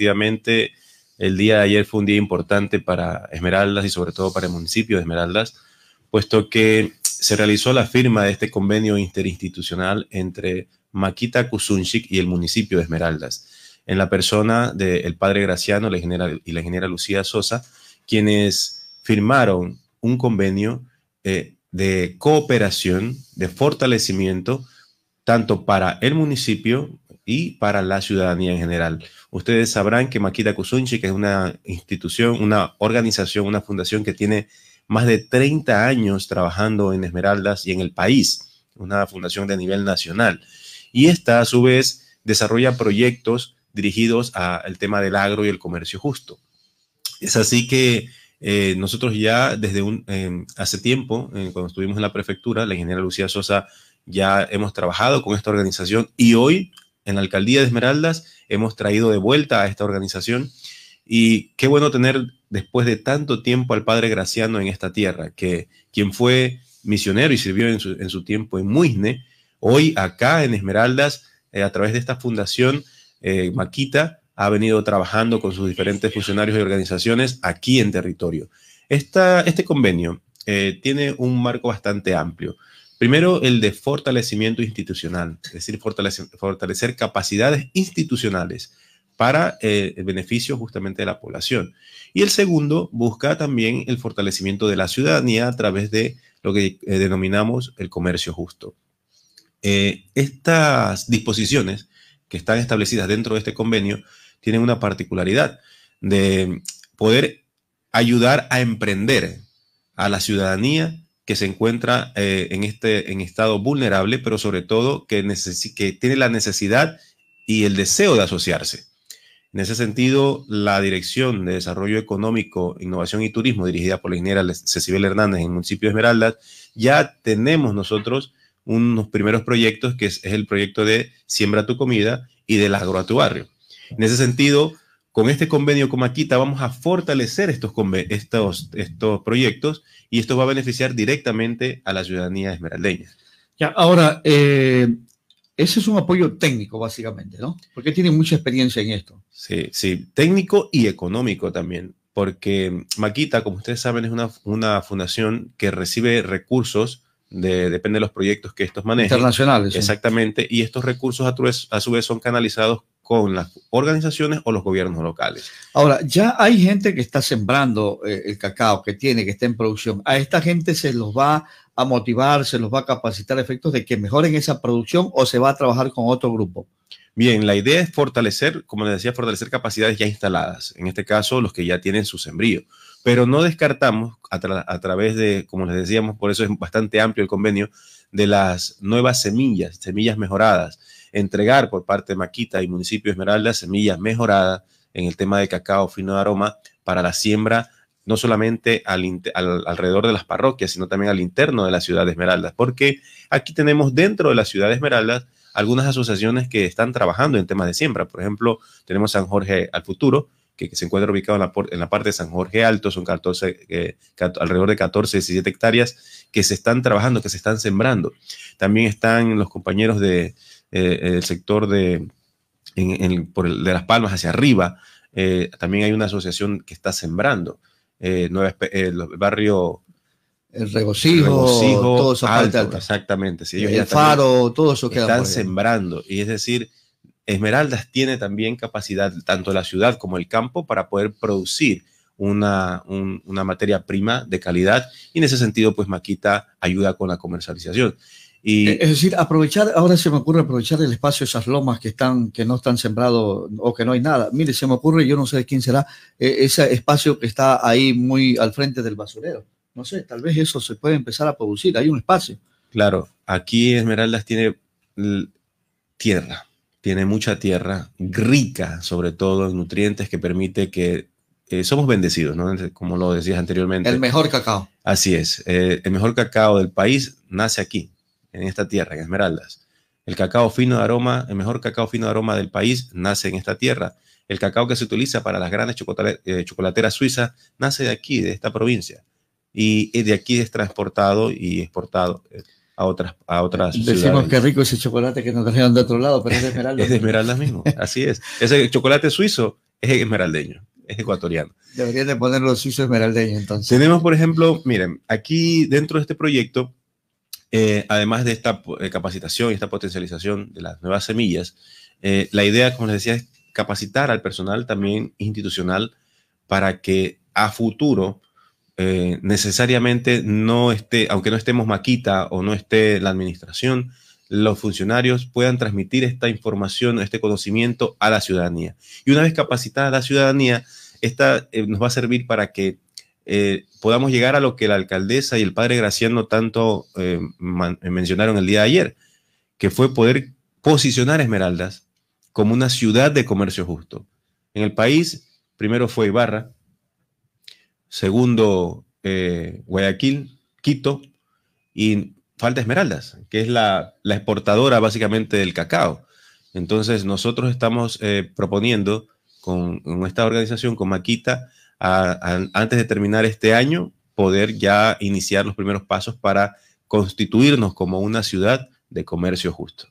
efectivamente el día de ayer fue un día importante para Esmeraldas y sobre todo para el municipio de Esmeraldas, puesto que se realizó la firma de este convenio interinstitucional entre Maquita Kusunchik y el municipio de Esmeraldas, en la persona del padre Graciano y la ingeniera Lucía Sosa, quienes firmaron un convenio eh, de cooperación, de fortalecimiento, tanto para el municipio y para la ciudadanía en general. Ustedes sabrán que Maquita Kusunchi, que es una institución, una organización, una fundación que tiene más de 30 años trabajando en Esmeraldas y en el país, una fundación de nivel nacional. Y esta, a su vez, desarrolla proyectos dirigidos al tema del agro y el comercio justo. Es así que eh, nosotros ya desde un, em, hace tiempo, eh, cuando estuvimos en la prefectura, la ingeniera Lucía Sosa, ya hemos trabajado con esta organización y hoy en la alcaldía de Esmeraldas hemos traído de vuelta a esta organización. Y qué bueno tener después de tanto tiempo al padre Graciano en esta tierra, que quien fue misionero y sirvió en su, tiempo en Muisne, hoy acá en Esmeraldas, eh, a través de esta fundación eh, Maquita, ha venido trabajando con sus diferentes funcionarios y organizaciones aquí en territorio. este convenio eh, tiene un marco bastante amplio. Primero, el de fortalecimiento institucional, es decir, fortalecer, capacidades institucionales para eh, el beneficio justamente de la población. Y el segundo busca también el fortalecimiento de la ciudadanía a través de lo que eh, denominamos el comercio justo. Eh, estas disposiciones que están establecidas dentro de este convenio tienen una particularidad de poder ayudar a emprender a la ciudadanía que se encuentra eh, en este en estado vulnerable, pero sobre todo que, que tiene la necesidad y el deseo de asociarse. En ese sentido, la Dirección de Desarrollo Económico, Innovación y Turismo, dirigida por la ingeniera Cecibel Hernández en el municipio de Esmeraldas, ya tenemos nosotros unos primeros proyectos, que es, el proyecto de Siembra tu Comida y del Agro a tu Barrio. En ese sentido, con este convenio con Maquita vamos a fortalecer estos, proyectos y esto va a beneficiar directamente a la ciudadanía esmeraldeña. Ya, ahora, eh, ese es un apoyo técnico, básicamente, ¿no? Porque tiene mucha experiencia en esto. Sí, sí, técnico y económico también, porque Maquita, como ustedes saben, es una, fundación que recibe recursos. De, depende de los proyectos que estos manejan. Internacionales. Exactamente. Y estos recursos a su vez son canalizados con las organizaciones o los gobiernos locales. Ahora, ya hay gente que está sembrando eh, el cacao, que tiene, que está en producción. A esta gente se los va a motivar, se los va a capacitar a efectos de que mejoren esa producción o se va a trabajar con otro grupo. Bien, la idea es fortalecer, como les decía, fortalecer capacidades ya instaladas, en este caso los que ya tienen su sembrío, pero no descartamos a través de, como les decíamos, por eso es bastante amplio el convenio, de las nuevas semillas, semillas mejoradas entregar por parte de Maquita y Municipio Esmeralda semillas mejoradas en el tema de cacao fino de aroma para la siembra no solamente al, alrededor de las parroquias, sino también al interno de la ciudad de Esmeraldas, porque aquí tenemos dentro de la ciudad de Esmeraldas algunas asociaciones que están trabajando en temas de siembra. Por ejemplo, tenemos San Jorge al Futuro, que, se encuentra ubicado en la, parte de San Jorge Alto, son eh, alrededor de 14, 17 hectáreas que se están trabajando, que se están sembrando. También están los compañeros de, eh, el sector de, en, por el, de Las Palmas hacia arriba, eh, también hay una asociación que está sembrando. Eh, el eh, barrio el regocijo, todo eso exactamente. Sí, el faro, todo eso que Están sembrando, y es decir, Esmeraldas tiene también capacidad, tanto la ciudad como el campo, para poder producir una, una materia prima de calidad, y en ese sentido, pues Maquita ayuda con la comercialización. Eh, es decir, aprovechar, ahora se me ocurre aprovechar el espacio, esas lomas que están, que no están sembrados o que no hay nada. Mire, se me ocurre, yo no sé de quién será, e, ese espacio que está ahí muy al frente del basurero. No sé, tal vez eso se puede empezar a producir, hay un espacio. Claro, aquí Esmeraldas tiene tierra, tiene mucha tierra, rica sobre todo en nutrientes que permite que eh, somos bendecidos, ¿no? Como lo decías anteriormente. El mejor cacao. Así es, eh, el mejor cacao del país nace aquí, en esta tierra, en Esmeraldas. El cacao fino de aroma, el mejor cacao fino de aroma del país, nace en esta tierra. El cacao que se utiliza para las grandes eh, chocolateras suizas nace de aquí, de esta provincia. Y de aquí es transportado y exportado eh, a otras, a otras Decimos que rico ese chocolate que nos trajeron de otro lado, pero es de Esmeraldas. es de Esmeraldas mismo, así es. Ese chocolate suizo es esmeraldeño, es ecuatoriano. Deberían de ponerlo suizo esmeraldeño entonces. Tenemos, por ejemplo, miren, aquí dentro de este proyecto eh, además de esta eh, capacitación y esta potencialización de las nuevas semillas, eh, la idea, como les decía, es capacitar al personal también institucional para que a futuro necesariamente no esté, aunque no estemos maquita o no esté la administración, los funcionarios puedan transmitir esta información, este conocimiento a la ciudadanía. Y una vez capacitada la ciudadanía, esta nos va a servir para que eh, podamos llegar a lo que la alcaldesa y el padre Graciano tanto eh, mencionaron el día de ayer, que fue poder posicionar Esmeraldas como una ciudad de comercio justo. En el país, primero fue Ibarra, segundo eh, Guayaquil, Quito, y falta Esmeraldas, que es la, exportadora básicamente del cacao. Entonces, nosotros estamos proponiendo con, con esta organización, con Maquita, antes de terminar este año, poder ya iniciar los primeros pasos para constituirnos como una ciudad de comercio justo.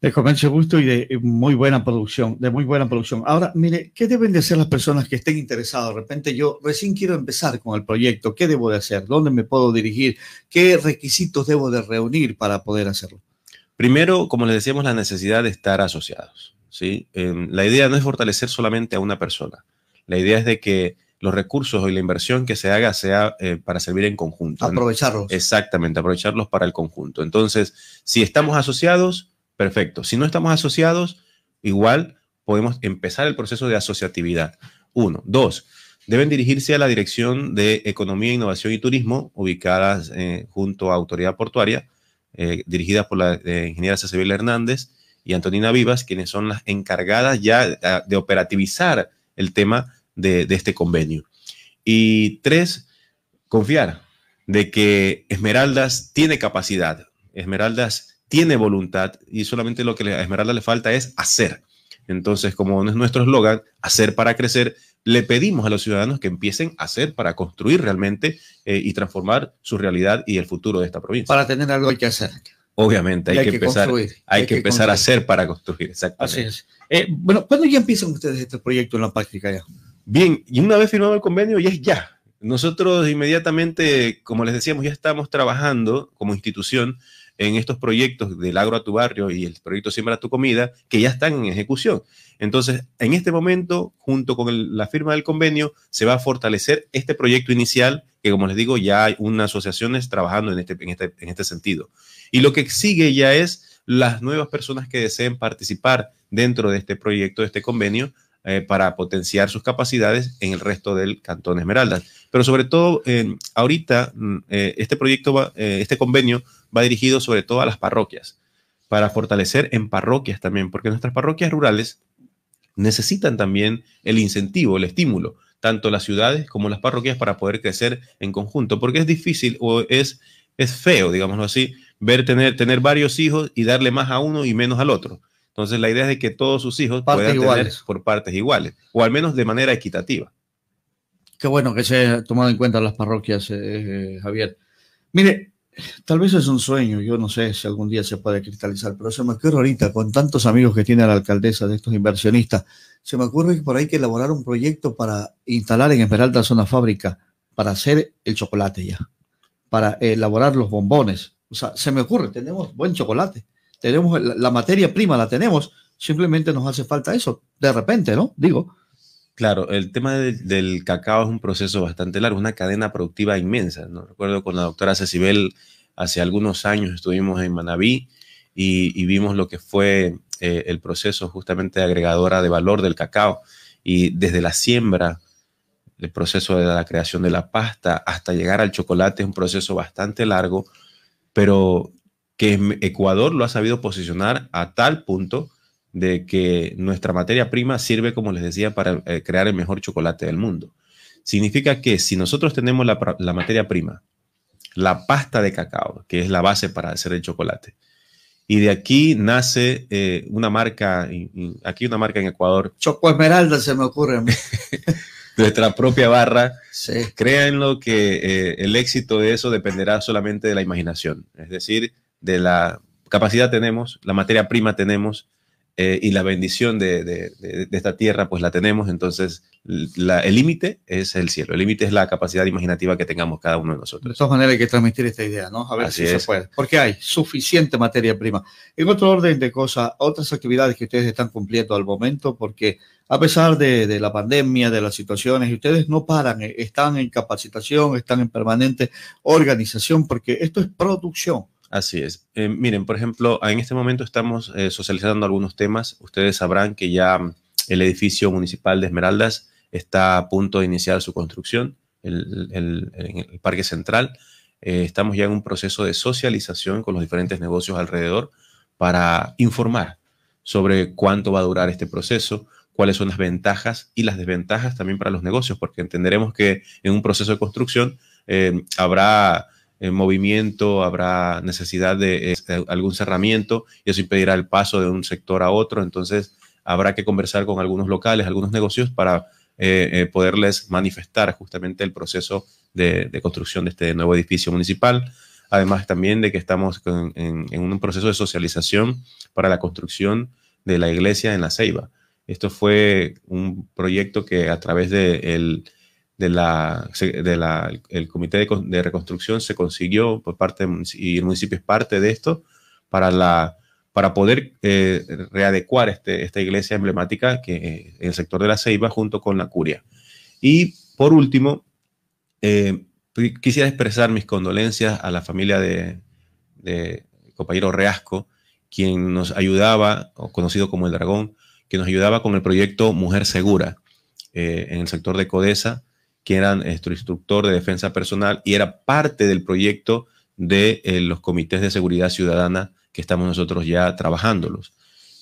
De comercio justo y de eh, muy buena producción, de muy buena producción. Ahora, mire, ¿qué deben de hacer las personas que estén interesadas? De repente yo recién quiero empezar con el proyecto, ¿qué debo de hacer? ¿Dónde me puedo dirigir? ¿Qué requisitos debo de reunir para poder hacerlo? Primero, como les decíamos, la necesidad de estar asociados. ¿sí? la idea no es fortalecer solamente a una persona. La idea es de que los recursos y la inversión que se haga sea eh, para servir en conjunto. Aprovecharlos. Exactamente, aprovecharlos para el conjunto. Entonces, si estamos asociados, perfecto. Si no estamos asociados, igual podemos empezar el proceso de asociatividad. Uno. Dos, deben dirigirse a la Dirección de Economía, Innovación y Turismo, ubicadas eh, junto a Autoridad Portuaria, eh, dirigidas por la ingeniera Cecilia Hernández y Antonina Vivas, quienes son las encargadas ya de operativizar el tema de, este convenio. Y tres, confiar de que Esmeraldas tiene capacidad, Esmeraldas tiene voluntad y solamente lo que a Esmeralda le falta es hacer. Entonces, como es nuestro eslogan, hacer para crecer, le pedimos a los ciudadanos que empiecen a hacer para construir realmente eh, y transformar su realidad y el futuro de esta provincia. Para tener algo que hacer. Obviamente, hay, que, empezar, construir, hay, que, empezar a hacer para construir, exactamente. Eh, bueno, ¿cuándo ya empiezan ustedes este proyecto en la práctica ya? Bien, y una vez firmado el convenio, ya es ya. Nosotros inmediatamente, como les decíamos, ya estamos trabajando como institución en estos proyectos del agro a tu barrio y el proyecto Siembra tu comida, que ya están en ejecución. Entonces, en este momento, junto con la firma del convenio, se va a fortalecer este proyecto inicial, que como les digo, ya hay unas asociaciones trabajando en este, en este, en este sentido. Y lo que sigue ya es las nuevas personas que deseen participar dentro de este proyecto, de este convenio, eh, para potenciar sus capacidades en el resto del Cantón Esmeraldas. Pero sobre todo, eh, ahorita mm, eh, este proyecto, este convenio va dirigido sobre todo a las parroquias, para fortalecer en parroquias también, porque nuestras parroquias rurales necesitan también el incentivo, el estímulo, tanto las ciudades como las parroquias para poder crecer en conjunto, porque es difícil o es, es feo, digámoslo así, ver tener, tener varios hijos y darle más a uno y menos al otro. Entonces la idea es de que todos sus hijos puedan tener por partes iguales, o al menos de manera equitativa. Qué bueno que se haya tomado en cuenta las parroquias, eh, eh, Javier. Mire, tal vez es un sueño, yo no sé si algún día se puede cristalizar, pero se me ocurre ahorita, con tantos amigos que tiene la alcaldesa de estos inversionistas, se me ocurre que por ahí que elaborar un proyecto para instalar en Esmeralda una fábrica para hacer el chocolate ya, para elaborar los bombones. O sea, se me ocurre, tenemos buen chocolate tenemos la, materia prima, la tenemos, simplemente nos hace falta eso, de repente, ¿no? Digo. Claro, el tema del cacao es un proceso bastante largo, una cadena productiva inmensa, ¿no? Recuerdo con la doctora Cecibel, hace algunos años estuvimos en Manabí y, vimos lo que fue eh, el proceso justamente agregadora de valor del cacao y desde la siembra, el proceso de la creación de la pasta hasta llegar al chocolate es un proceso bastante largo, pero que Ecuador lo ha sabido posicionar a tal punto de que nuestra materia prima sirve, como les decía, para eh, crear el mejor chocolate del mundo. Significa que si nosotros tenemos la, materia prima, la pasta de cacao, que es la base para hacer el chocolate, y de aquí nace eh, una marca, aquí una marca en Ecuador. Choco Esmeralda se me ocurre. nuestra propia barra. Sí. Créanlo que eh, el éxito de eso dependerá solamente de la imaginación. Es decir, de la capacidad tenemos, la materia prima tenemos eh, y la bendición de, esta tierra pues la tenemos. Entonces la, el límite es el cielo, el límite es la capacidad imaginativa que tengamos cada uno de nosotros. De todas maneras hay que transmitir esta idea, ¿no? A ver Así si se puede. Porque hay suficiente materia prima. En otro orden de cosas, otras actividades que ustedes están cumpliendo al momento, porque a pesar de, de, la pandemia, de las situaciones, ustedes no paran, eh, están en capacitación, están en permanente organización, porque esto es producción. Así es. Eh, miren, por ejemplo, en este momento estamos eh, socializando algunos temas. Ustedes sabrán que ya mm, el edificio municipal de Esmeraldas está a punto de iniciar su construcción el, en el Parque Central. Eh, estamos ya en un proceso de socialización con los diferentes negocios alrededor para informar sobre cuánto va a durar este proceso, cuáles son las ventajas y las desventajas también para los negocios, porque entenderemos que en un proceso de construcción habrá movimiento, habrá necesidad de este, algún cerramiento y eso impedirá el paso de un sector a otro. Entonces, habrá que conversar con algunos locales, algunos negocios para eh, eh, poderles manifestar justamente el proceso de, construcción de este nuevo edificio municipal. Además, también de que estamos en, un proceso de socialización para la construcción de la iglesia en la Ceiba. Esto fue un proyecto que a través del de de la, el Comité de, Reconstrucción se consiguió por parte y el municipio es parte de esto para poder eh, readecuar este, esta iglesia emblemática que eh, en el sector de la Ceiba junto con la Curia. Y por último, eh, quisiera expresar mis condolencias a la familia de, compañero Reasco, quien nos ayudaba, conocido como el Dragón, que nos ayudaba con el proyecto Mujer Segura en el sector de Codesa que era nuestro instructor de defensa personal y era parte del proyecto de eh, los comités de seguridad ciudadana que estamos nosotros ya trabajándolos.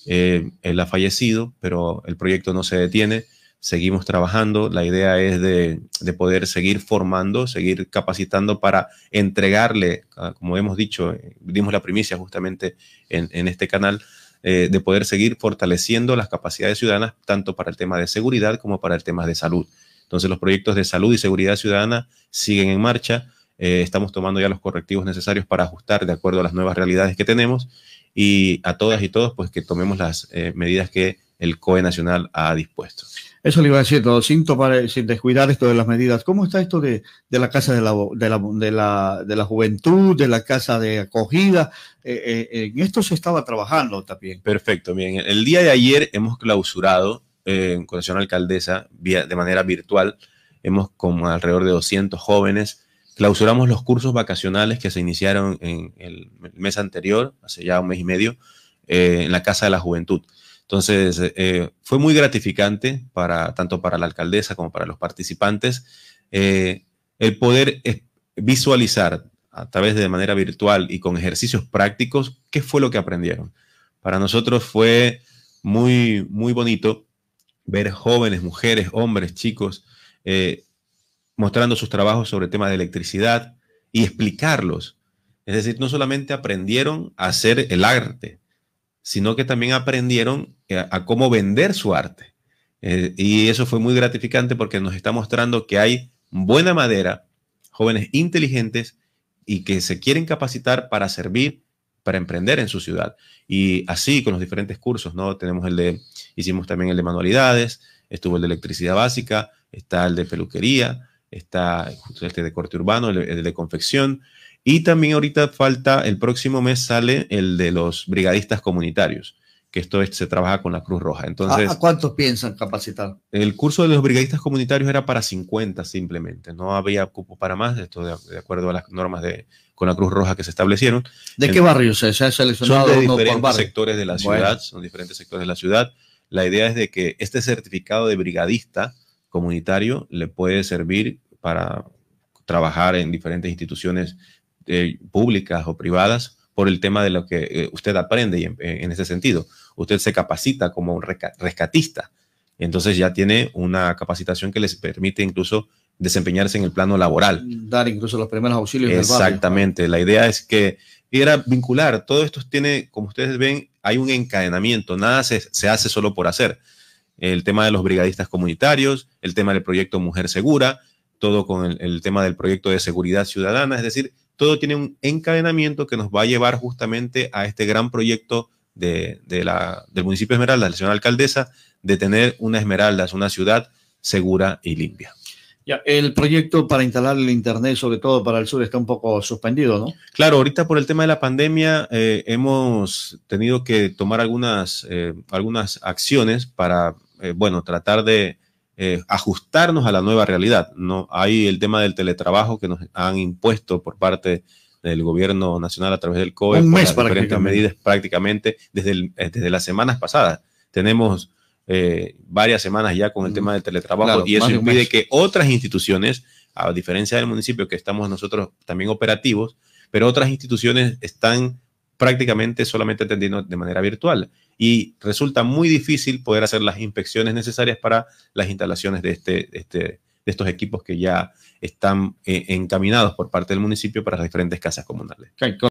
Eh, él ha fallecido, pero el proyecto no se detiene, seguimos trabajando, la idea es de, poder seguir formando, seguir capacitando para entregarle, ah, como hemos dicho, eh, dimos la primicia justamente en, este canal, de poder seguir fortaleciendo las capacidades ciudadanas, tanto para el tema de seguridad como para el tema de salud. Entonces los proyectos de salud y seguridad ciudadana siguen en marcha. Eh, estamos tomando ya los correctivos necesarios para ajustar de acuerdo a las nuevas realidades que tenemos y a todas y todos, pues que tomemos las eh, medidas que el COE Nacional ha dispuesto. Eso le iba a decir, todo sin, eh, sin descuidar esto de las medidas. ¿Cómo está esto de, la Casa de la, de, la, de, la, Juventud, de la Casa de Acogida? en esto se estaba trabajando también. Perfecto, bien. El día de ayer hemos clausurado ...en con alcaldesa de manera virtual. Hemos como alrededor de 200 jóvenes. Clausuramos los cursos vacacionales que se iniciaron en el mes anterior, hace ya un mes y medio, eh, en la Casa de la Juventud. Entonces, eh, fue muy gratificante para tanto para la alcaldesa como para los participantes eh, el poder visualizar a través de manera virtual y con ejercicios prácticos qué fue lo que aprendieron. Para nosotros fue muy, muy bonito ver jóvenes, mujeres, hombres, chicos, eh, mostrando sus trabajos sobre temas de electricidad y explicarlos. Es decir, no solamente aprendieron a hacer el arte, sino que también aprendieron eh, a, cómo vender su arte. Eh, y eso fue muy gratificante porque nos está mostrando que hay buena madera, jóvenes inteligentes y que se quieren capacitar para servir para emprender en su ciudad. Y así con los diferentes cursos, ¿no? Tenemos el de, hicimos también el de manualidades, estuvo el de electricidad básica, está el de peluquería, está el este de corte urbano, el de confección. Y también ahorita falta, el próximo mes sale el de los brigadistas comunitarios que esto se trabaja con la Cruz Roja. Entonces, ¿A, cuántos piensan capacitar? El curso de los brigadistas comunitarios era para 50 simplemente, no había cupo para más, esto de, acuerdo a las normas de, con la Cruz Roja que se establecieron. ¿De qué barrio se, ha seleccionado? Son de diferentes sectores de la ciudad, son diferentes sectores de la ciudad. La idea es de que este certificado de brigadista comunitario le puede servir para trabajar en diferentes instituciones eh, públicas o privadas por el tema de lo que eh, usted aprende y eh, en, ese sentido. Usted se capacita como un rescatista. Entonces ya tiene una capacitación que les permite incluso desempeñarse en el plano laboral. Dar incluso los primeros auxilios. Exactamente. Del La idea es que era vincular. Todo esto tiene, como ustedes ven, hay un encadenamiento. Nada se, hace solo por hacer. El tema de los brigadistas comunitarios, el tema del proyecto Mujer Segura, todo con el tema del proyecto de seguridad ciudadana. Es decir, todo tiene un encadenamiento que nos va a llevar justamente a este gran proyecto de, la, del municipio de Esmeraldas, la señora alcaldesa, de tener una Esmeraldas, una ciudad segura y limpia. Ya, el proyecto para instalar el Internet, sobre todo para el sur, está un poco suspendido, ¿no? Claro, ahorita por el tema de la pandemia eh, hemos tenido que tomar algunas, eh, algunas acciones para, eh, bueno, tratar de eh, ajustarnos a la nueva realidad. No hay el tema del teletrabajo que nos han impuesto por parte del gobierno nacional a través del COE. Un mes para diferentes medidas prácticamente desde, eh, desde las semanas pasadas. Tenemos eh, varias semanas ya con el mm. tema del teletrabajo y eso impide que otras instituciones, a diferencia del municipio que estamos nosotros también operativos, pero otras instituciones están prácticamente solamente atendiendo de manera virtual y resulta muy difícil poder hacer las inspecciones necesarias para las instalaciones de, este, este, de estos equipos que ya están eh, encaminados por parte del municipio para las diferentes casas comunales.